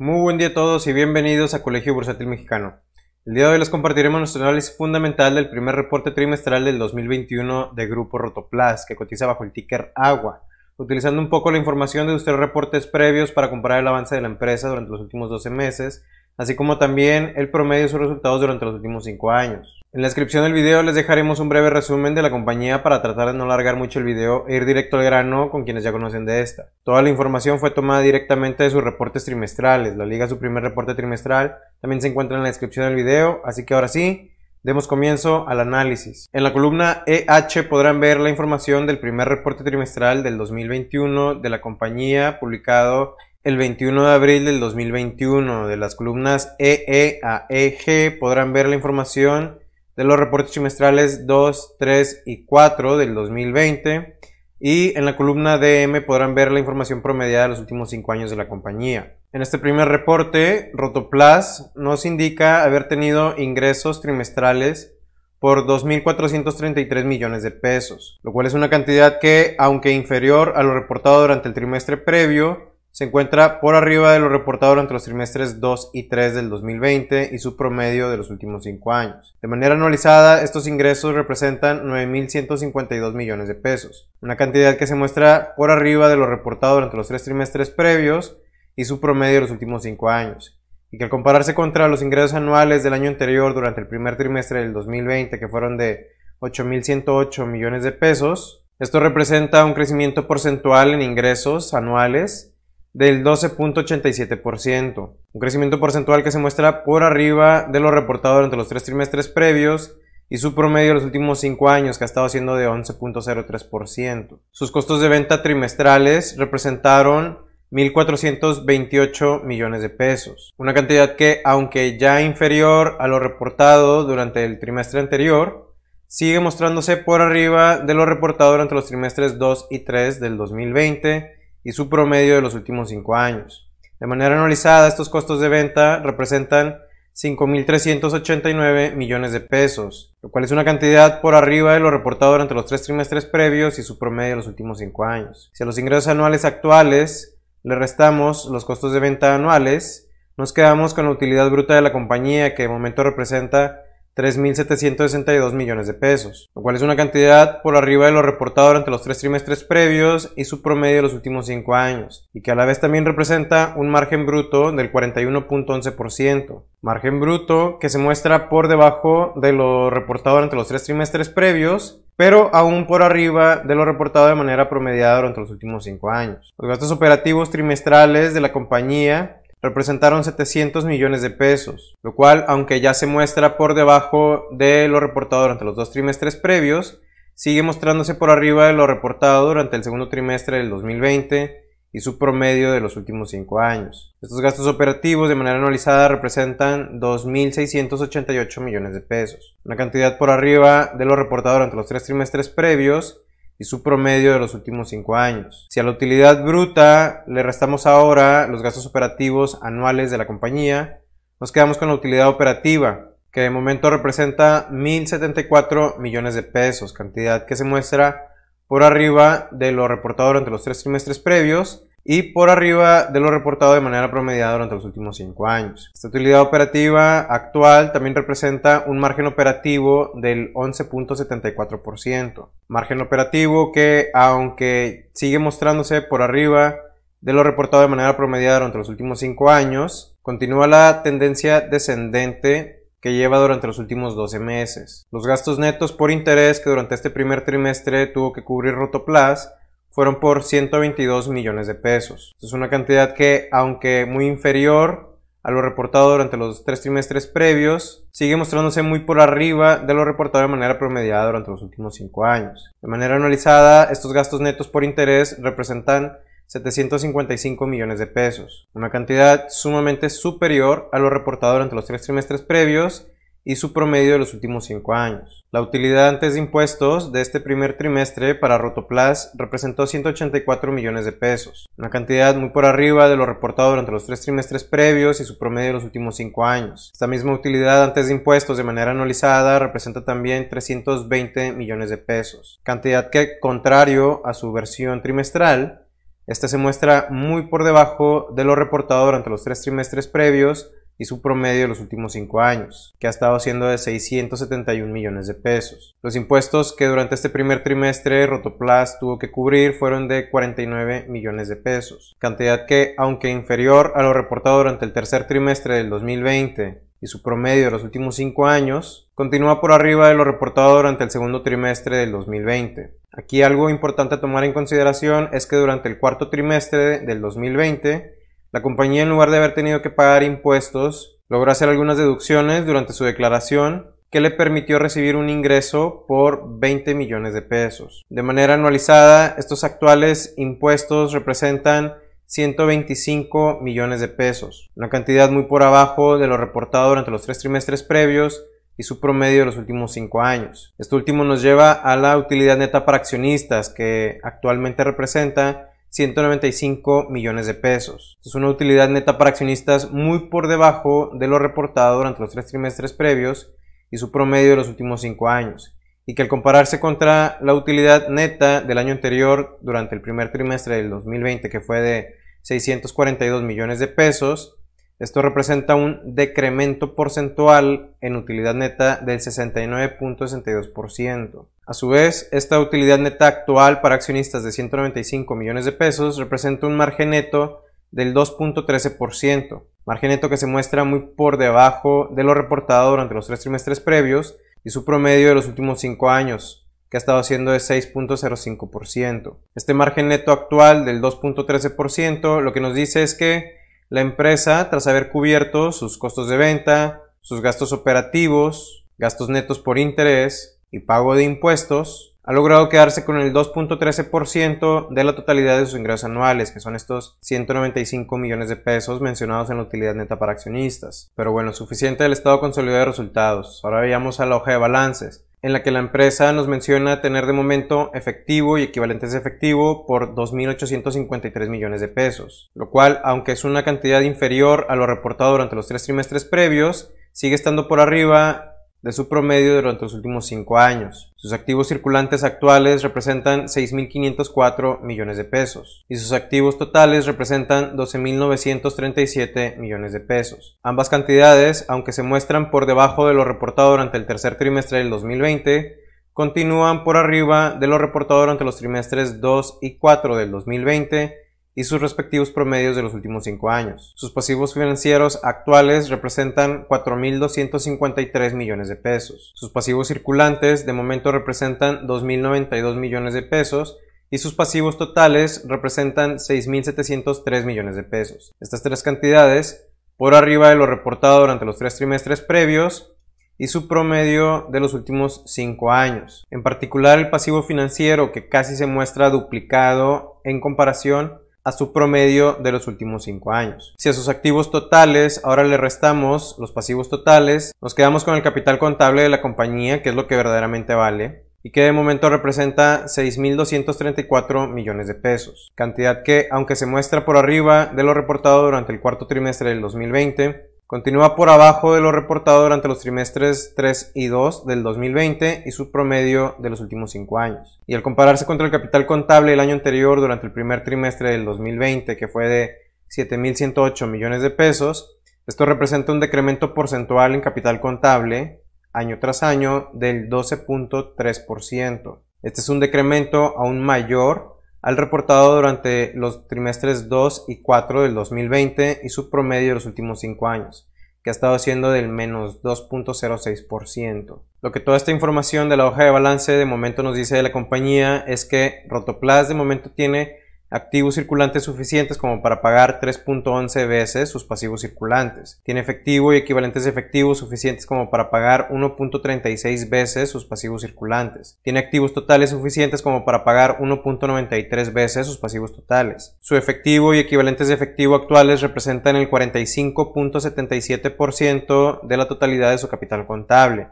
Muy buen día a todos y bienvenidos a Colegio Bursátil Mexicano. El día de hoy les compartiremos nuestro análisis fundamental del primer reporte trimestral del 2021 de Grupo Rotoplas, que cotiza bajo el ticker AGUA, utilizando un poco la información de nuestros reportes previos para comparar el avance de la empresa durante los últimos 12 meses, así como también el promedio de sus resultados durante los últimos 5 años. En la descripción del video les dejaremos un breve resumen de la compañía para tratar de no alargar mucho el video e ir directo al grano con quienes ya conocen de esta. Toda la información fue tomada directamente de sus reportes trimestrales, la liga su primer reporte trimestral también se encuentra en la descripción del video, así que ahora sí, demos comienzo al análisis. En la columna EH podrán ver la información del primer reporte trimestral del 2021 de la compañía publicado el 21 de abril del 2021. De las columnas EE e e podrán ver la información de los reportes trimestrales 2, 3 y 4 del 2020. Y en la columna DM podrán ver la información promediada de los últimos 5 años de la compañía. En este primer reporte, Rotoplas nos indica haber tenido ingresos trimestrales por 2.433 millones de pesos, lo cual es una cantidad que, aunque inferior a lo reportado durante el trimestre previo, se encuentra por arriba de lo reportado durante los trimestres 2 y 3 del 2020 y su promedio de los últimos 5 años. De manera anualizada, estos ingresos representan 9.152 millones de pesos, una cantidad que se muestra por arriba de lo reportado durante los tres trimestres previos y su promedio de los últimos 5 años, y que al compararse contra los ingresos anuales del año anterior durante el primer trimestre del 2020, que fueron de 8.108 millones de pesos, esto representa un crecimiento porcentual en ingresos anuales del 12.87%, un crecimiento porcentual que se muestra por arriba de lo reportado durante los tres trimestres previos y su promedio de los últimos cinco años, que ha estado siendo de 11.03%. Sus costos de venta trimestrales representaron 1.428 millones de pesos, una cantidad que, aunque ya inferior a lo reportado durante el trimestre anterior, sigue mostrándose por arriba de lo reportado durante los trimestres 2 y 3 del 2020 y su promedio de los últimos 5 años. De manera anualizada, estos costos de venta representan 5.389 millones de pesos, lo cual es una cantidad por arriba de lo reportado durante los tres trimestres previos y su promedio de los últimos 5 años. Si a los ingresos anuales actuales le restamos los costos de venta anuales, nos quedamos con la utilidad bruta de la compañía que de momento representa 3.762 millones de pesos, lo cual es una cantidad por arriba de lo reportado durante los tres trimestres previos y su promedio de los últimos cinco años, y que a la vez también representa un margen bruto del 41.11%, margen bruto que se muestra por debajo de lo reportado durante los tres trimestres previos pero aún por arriba de lo reportado de manera promediada durante los últimos cinco años. Los gastos operativos trimestrales de la compañía representaron 700 millones de pesos, lo cual, aunque ya se muestra por debajo de lo reportado durante los dos trimestres previos, sigue mostrándose por arriba de lo reportado durante el segundo trimestre del 2020 y su promedio de los últimos cinco años. Estos gastos operativos de manera anualizada representan 2.688 millones de pesos, una cantidad por arriba de lo reportado durante los tres trimestres previos y su promedio de los últimos cinco años. Si a la utilidad bruta le restamos ahora los gastos operativos anuales de la compañía, nos quedamos con la utilidad operativa, que de momento representa 1.074 millones de pesos, cantidad que se muestra por arriba de lo reportado durante los tres trimestres previos y por arriba de lo reportado de manera promediada durante los últimos 5 años. Esta utilidad operativa actual también representa un margen operativo del 11.74%, margen operativo que aunque sigue mostrándose por arriba de lo reportado de manera promediada durante los últimos 5 años, continúa la tendencia descendente que lleva durante los últimos 12 meses. Los gastos netos por interés que durante este primer trimestre tuvo que cubrir Rotoplas fueron por 122 millones de pesos. Es una cantidad que, aunque muy inferior a lo reportado durante los tres trimestres previos, sigue mostrándose muy por arriba de lo reportado de manera promediada durante los últimos cinco años. De manera analizada, estos gastos netos por interés representan 755 millones de pesos, una cantidad sumamente superior a lo reportado durante los tres trimestres previos y su promedio de los últimos 5 años. La utilidad antes de impuestos de este primer trimestre para Rotoplas representó 184 millones de pesos, una cantidad muy por arriba de lo reportado durante los tres trimestres previos y su promedio de los últimos 5 años. Esta misma utilidad antes de impuestos de manera anualizada representa también 320 millones de pesos, cantidad que, contrario a su versión trimestral, esta se muestra muy por debajo de lo reportado durante los tres trimestres previos y su promedio de los últimos cinco años, que ha estado siendo de 671 millones de pesos. Los impuestos que durante este primer trimestre Rotoplas tuvo que cubrir fueron de 49 millones de pesos, cantidad que, aunque inferior a lo reportado durante el tercer trimestre del 2020 y su promedio de los últimos 5 años, continúa por arriba de lo reportado durante el segundo trimestre del 2020. Aquí algo importante a tomar en consideración es que durante el cuarto trimestre del 2020, la compañía, en lugar de haber tenido que pagar impuestos, logró hacer algunas deducciones durante su declaración que le permitió recibir un ingreso por 20 millones de pesos. De manera anualizada, estos actuales impuestos representan 125 millones de pesos, una cantidad muy por abajo de lo reportado durante los tres trimestres previos y su promedio de los últimos cinco años. Esto último nos lleva a la utilidad neta para accionistas, que actualmente representa 195 millones de pesos. Es una utilidad neta para accionistas muy por debajo de lo reportado durante los tres trimestres previos y su promedio de los últimos cinco años, y que al compararse contra la utilidad neta del año anterior durante el primer trimestre del 2020 que fue de 642 millones de pesos, esto representa un decremento porcentual en utilidad neta del 69.62%. A su vez, esta utilidad neta actual para accionistas de 195 millones de pesos representa un margen neto del 2.13%, margen neto que se muestra muy por debajo de lo reportado durante los tres trimestres previos y su promedio de los últimos cinco años, que ha estado siendo de 6.05%. Este margen neto actual del 2.13% lo que nos dice es que la empresa, tras haber cubierto sus costos de venta, sus gastos operativos, gastos netos por interés y pago de impuestos, ha logrado quedarse con el 2.13% de la totalidad de sus ingresos anuales, que son estos 195 millones de pesos mencionados en la utilidad neta para accionistas. Pero bueno, suficiente del estado consolidado de resultados. Ahora veamos a la hoja de balances en la que la empresa nos menciona tener de momento efectivo y equivalentes de efectivo por 2.853 millones de pesos, lo cual, aunque es una cantidad inferior a lo reportado durante los tres trimestres previos, sigue estando por arriba de su promedio durante los últimos cinco años. Sus activos circulantes actuales representan 6.504 millones de pesos y sus activos totales representan 12.937 millones de pesos. Ambas cantidades, aunque se muestran por debajo de lo reportado durante el tercer trimestre del 2020, continúan por arriba de lo reportado durante los trimestres 2 y 4 del 2020 y sus respectivos promedios de los últimos 5 años. Sus pasivos financieros actuales representan 4.253 millones de pesos. Sus pasivos circulantes de momento representan 2.092 millones de pesos y sus pasivos totales representan 6.703 millones de pesos. Estas tres cantidades, por arriba de lo reportado durante los tres trimestres previos, y su promedio de los últimos 5 años. En particular, el pasivo financiero, que casi se muestra duplicado en comparación a su promedio de los últimos 5 años. Si a sus activos totales ahora le restamos los pasivos totales, nos quedamos con el capital contable de la compañía, que es lo que verdaderamente vale, y que de momento representa 6.234 millones de pesos, cantidad que, aunque se muestra por arriba de lo reportado durante el cuarto trimestre del 2020, Continúa por abajo de lo reportado durante los trimestres 3 y 2 del 2020 y su promedio de los últimos 5 años. Y al compararse contra el capital contable el año anterior durante el primer trimestre del 2020, que fue de 7.108 millones de pesos, esto representa un decremento porcentual en capital contable año tras año del 12.3%. Este es un decremento aún mayor al reportado durante los trimestres 2 y 4 del 2020 y su promedio de los últimos 5 años, que ha estado siendo del menos 2.06%. Lo que toda esta información de la hoja de balance de momento nos dice de la compañía es que Rotoplas de momento tiene activos circulantes suficientes como para pagar 3.11 veces sus pasivos circulantes. Tiene efectivo y equivalentes de efectivo suficientes como para pagar 1.36 veces sus pasivos circulantes. Tiene activos totales suficientes como para pagar 1.93 veces sus pasivos totales. Su efectivo y equivalentes de efectivo actuales representan el 45.77% de la totalidad de su capital contable,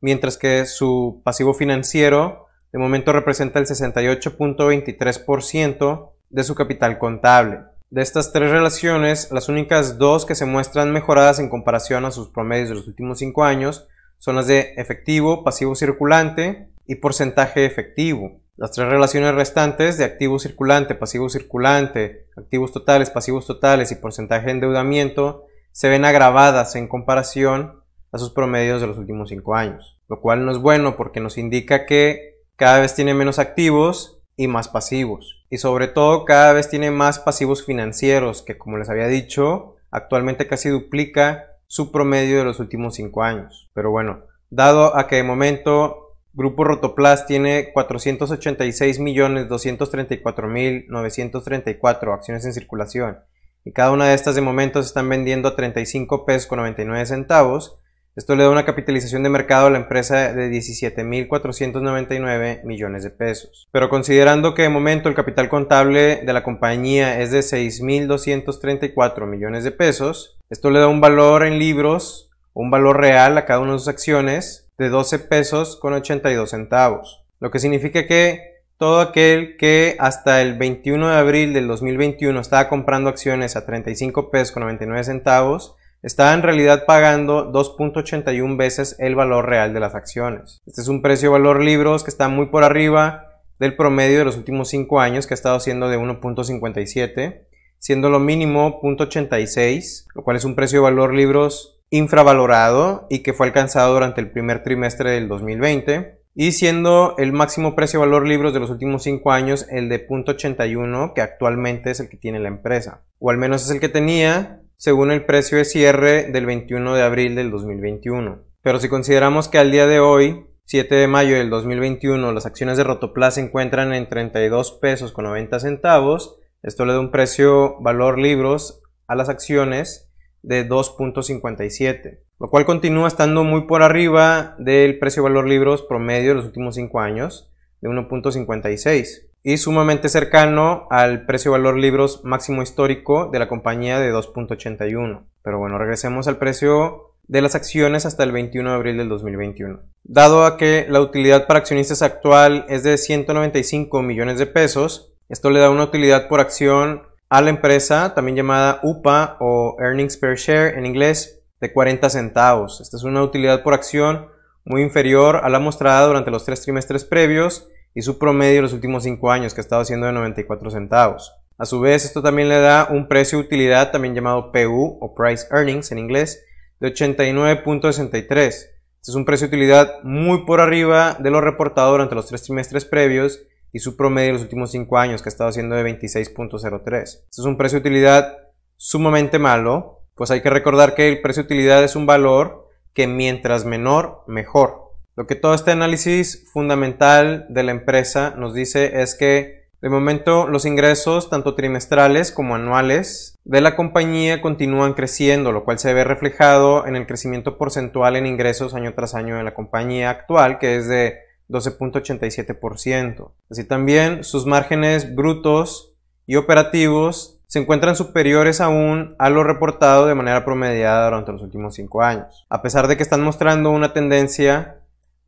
mientras que su pasivo financiero de momento representa el 68.23% de su capital contable. De estas tres relaciones, las únicas dos que se muestran mejoradas en comparación a sus promedios de los últimos cinco años son las de efectivo, pasivo circulante y porcentaje efectivo. Las tres relaciones restantes de activo circulante, pasivo circulante, activos totales, pasivos totales y porcentaje de endeudamiento se ven agravadas en comparación a sus promedios de los últimos cinco años, lo cual no es bueno porque nos indica que cada vez tiene menos activos y más pasivos. Y sobre todo cada vez tiene más pasivos financieros que como les había dicho actualmente casi duplica su promedio de los últimos cinco años. Pero bueno, dado a que de momento Grupo Rotoplas tiene 486.234.934 acciones en circulación y cada una de estas de momento se están vendiendo a 35 pesos con 99 centavos esto le da una capitalización de mercado a la empresa de 17.499 millones de pesos. Pero considerando que de momento el capital contable de la compañía es de 6.234 millones de pesos, esto le da un valor en libros, un valor real a cada una de sus acciones de 12 pesos con 82 centavos. Lo que significa que todo aquel que hasta el 21 de abril del 2021 estaba comprando acciones a 35 pesos con 99 centavos está en realidad pagando 2.81 veces el valor real de las acciones. Este es un precio valor libros que está muy por arriba del promedio de los últimos 5 años que ha estado siendo de 1.57, siendo lo mínimo 0.86, lo cual es un precio valor libros infravalorado y que fue alcanzado durante el primer trimestre del 2020 y siendo el máximo precio valor libros de los últimos 5 años el de 0.81 que actualmente es el que tiene la empresa o al menos es el que tenía según el precio de cierre del 21 de abril del 2021. Pero si consideramos que al día de hoy, 7 de mayo del 2021, las acciones de Rotoplas se encuentran en 32 pesos con 90 centavos, esto le da un precio valor libros a las acciones de 2.57, lo cual continúa estando muy por arriba del precio valor libros promedio de los últimos 5 años de 1.56 y sumamente cercano al precio-valor libros máximo histórico de la compañía de 2.81. Pero bueno, regresemos al precio de las acciones hasta el 21 de abril del 2021. Dado a que la utilidad para accionistas actual es de 195 millones de pesos, esto le da una utilidad por acción a la empresa, también llamada UPA o Earnings Per Share en inglés, de 40 centavos. Esta es una utilidad por acción muy inferior a la mostrada durante los tres trimestres previos y su promedio en los últimos 5 años, que ha estado siendo de 94 centavos. A su vez, esto también le da un precio-utilidad, también llamado PU o Price Earnings en inglés, de 89.63. Este es un precio-utilidad muy por arriba de lo reportado durante los tres trimestres previos y su promedio de los últimos 5 años, que ha estado siendo de 26.03. Este es un precio-utilidad sumamente malo, pues hay que recordar que el precio-utilidad es un valor que mientras menor, mejor. Lo que todo este análisis fundamental de la empresa nos dice es que de momento los ingresos, tanto trimestrales como anuales, de la compañía continúan creciendo, lo cual se ve reflejado en el crecimiento porcentual en ingresos año tras año de la compañía actual, que es de 12.87%. Así también sus márgenes brutos y operativos se encuentran superiores aún a lo reportado de manera promediada durante los últimos cinco años. A pesar de que están mostrando una tendencia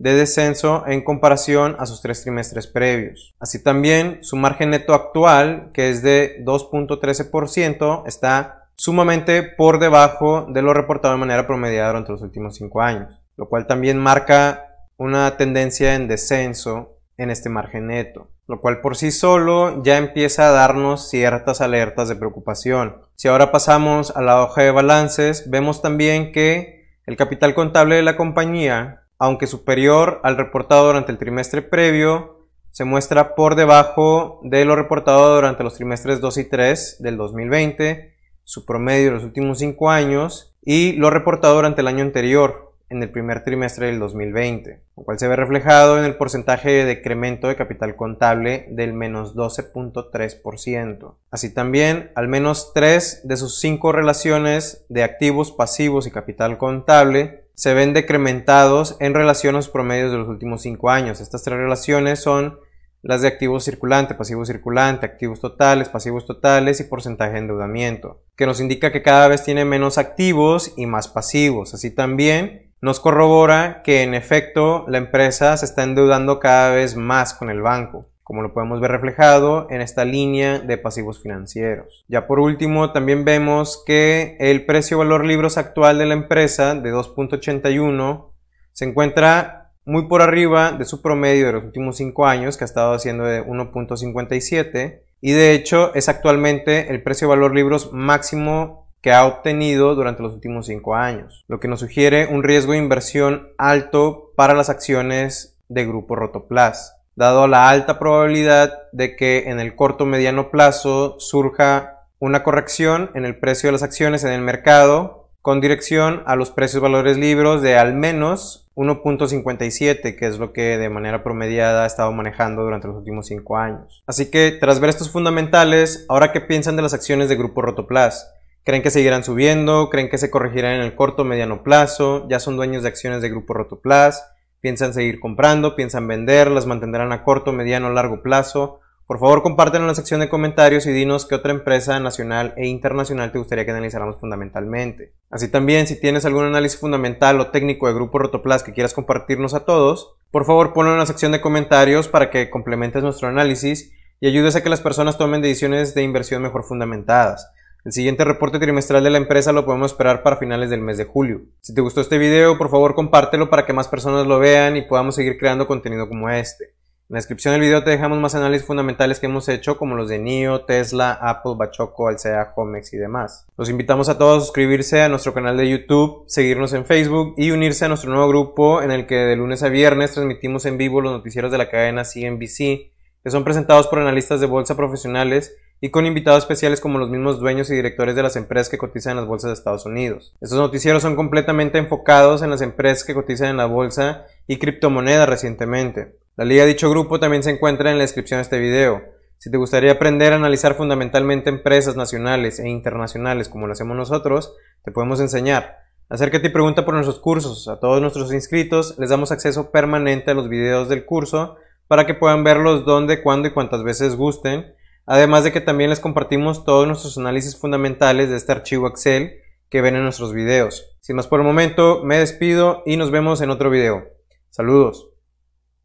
de descenso en comparación a sus tres trimestres previos. Así también, su margen neto actual, que es de 2.13%, está sumamente por debajo de lo reportado de manera promediada durante los últimos cinco años, lo cual también marca una tendencia en descenso en este margen neto, lo cual por sí solo ya empieza a darnos ciertas alertas de preocupación. Si ahora pasamos a la hoja de balances, vemos también que el capital contable de la compañía aunque superior al reportado durante el trimestre previo, se muestra por debajo de lo reportado durante los trimestres 2 y 3 del 2020, su promedio en los últimos 5 años y lo reportado durante el año anterior, en el primer trimestre del 2020, lo cual se ve reflejado en el porcentaje de decremento de capital contable del menos 12.3%. Así también, al menos 3 de sus 5 relaciones de activos, pasivos y capital contable se ven decrementados en relación a los promedios de los últimos cinco años. Estas tres relaciones son las de activos circulante, pasivos circulante, activos totales, pasivos totales y porcentaje de endeudamiento, que nos indica que cada vez tiene menos activos y más pasivos. Así también nos corrobora que en efecto la empresa se está endeudando cada vez más con el banco como lo podemos ver reflejado en esta línea de pasivos financieros. Ya por último, también vemos que el precio valor libros actual de la empresa de 2.81 se encuentra muy por arriba de su promedio de los últimos 5 años, que ha estado haciendo de 1.57, y de hecho es actualmente el precio valor libros máximo que ha obtenido durante los últimos 5 años, lo que nos sugiere un riesgo de inversión alto para las acciones de Grupo Rotoplas dado la alta probabilidad de que en el corto mediano plazo surja una corrección en el precio de las acciones en el mercado con dirección a los precios valores libros de al menos 1.57, que es lo que de manera promediada ha estado manejando durante los últimos 5 años. Así que tras ver estos fundamentales, ahora qué piensan de las acciones de Grupo Rotoplas? ¿Creen que seguirán subiendo? ¿Creen que se corregirán en el corto mediano plazo? ¿Ya son dueños de acciones de Grupo Rotoplas? piensan seguir comprando, piensan vender, las mantendrán a corto, mediano o largo plazo. Por favor, compártelo en la sección de comentarios y dinos qué otra empresa nacional e internacional te gustaría que analizáramos fundamentalmente. Así también, si tienes algún análisis fundamental o técnico de Grupo Rotoplas que quieras compartirnos a todos, por favor ponlo en la sección de comentarios para que complementes nuestro análisis y ayudes a que las personas tomen decisiones de inversión mejor fundamentadas. El siguiente reporte trimestral de la empresa lo podemos esperar para finales del mes de julio. Si te gustó este video, por favor compártelo para que más personas lo vean y podamos seguir creando contenido como este. En la descripción del video te dejamos más análisis fundamentales que hemos hecho, como los de NIO, Tesla, Apple, Bachoco, Alcea, Homex y demás. Los invitamos a todos a suscribirse a nuestro canal de YouTube, seguirnos en Facebook y unirse a nuestro nuevo grupo en el que de lunes a viernes transmitimos en vivo los noticieros de la cadena CNBC, que son presentados por analistas de bolsa profesionales y con invitados especiales como los mismos dueños y directores de las empresas que cotizan en las bolsas de Estados Unidos. Estos noticieros son completamente enfocados en las empresas que cotizan en la bolsa y criptomonedas recientemente. La liga de dicho grupo también se encuentra en la descripción de este video. Si te gustaría aprender a analizar fundamentalmente empresas nacionales e internacionales como lo hacemos nosotros, te podemos enseñar. Acércate y pregunta por nuestros cursos. A todos nuestros inscritos les damos acceso permanente a los videos del curso para que puedan verlos donde, cuándo y cuantas veces gusten Además de que también les compartimos todos nuestros análisis fundamentales de este archivo Excel que ven en nuestros videos. Sin más por el momento, me despido y nos vemos en otro video. Saludos.